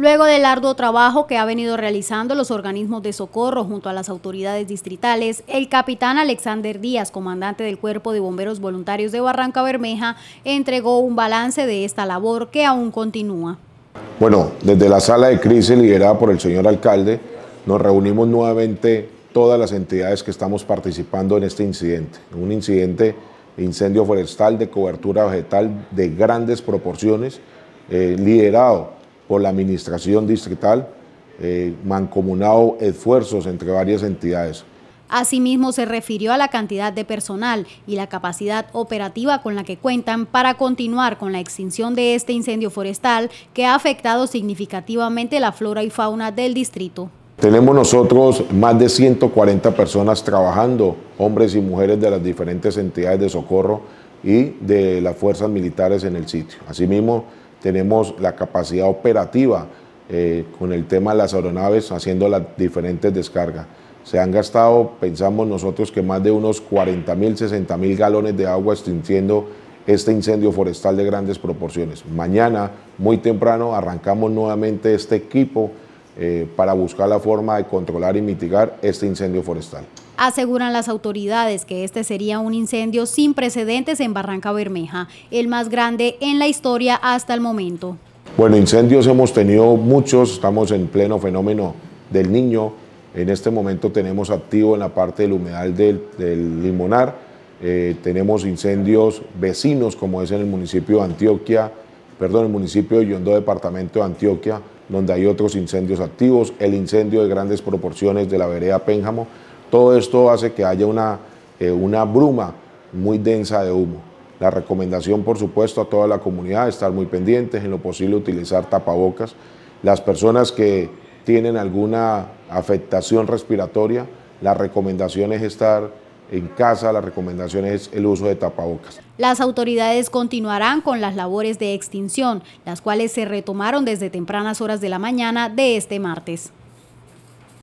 Luego del arduo trabajo que ha venido realizando los organismos de socorro junto a las autoridades distritales, el capitán Alexander Díaz, comandante del Cuerpo de Bomberos Voluntarios de Barranca Bermeja, entregó un balance de esta labor que aún continúa. Bueno, desde la sala de crisis liderada por el señor alcalde, nos reunimos nuevamente todas las entidades que estamos participando en este incidente. Un incidente incendio forestal de cobertura vegetal de grandes proporciones, eh, liderado por la Administración Distrital, eh, mancomunado esfuerzos entre varias entidades. Asimismo, se refirió a la cantidad de personal y la capacidad operativa con la que cuentan para continuar con la extinción de este incendio forestal que ha afectado significativamente la flora y fauna del distrito. Tenemos nosotros más de 140 personas trabajando, hombres y mujeres de las diferentes entidades de socorro y de las fuerzas militares en el sitio. Asimismo, tenemos la capacidad operativa eh, con el tema de las aeronaves haciendo las diferentes descargas. Se han gastado, pensamos nosotros, que más de unos 40.000, 60.000 galones de agua extinguiendo este incendio forestal de grandes proporciones. Mañana, muy temprano, arrancamos nuevamente este equipo eh, para buscar la forma de controlar y mitigar este incendio forestal. Aseguran las autoridades que este sería un incendio sin precedentes en Barranca Bermeja, el más grande en la historia hasta el momento. Bueno, incendios hemos tenido muchos, estamos en pleno fenómeno del niño. En este momento tenemos activo en la parte del humedal del, Limonar, eh, tenemos incendios vecinos como es en el municipio de Antioquia, perdón, el municipio de Yondó, departamento de Antioquia, donde hay otros incendios activos, el incendio de grandes proporciones de la vereda Pénjamo. Todo esto hace que haya una, eh, una bruma muy densa de humo. La recomendación, por supuesto, a toda la comunidad, es estar muy pendientes, en lo posible utilizar tapabocas. Las personas que tienen alguna afectación respiratoria, la recomendación es estar en casa la recomendación es el uso de tapabocas. Las autoridades continuarán con las labores de extinción, las cuales se retomaron desde tempranas horas de la mañana de este martes.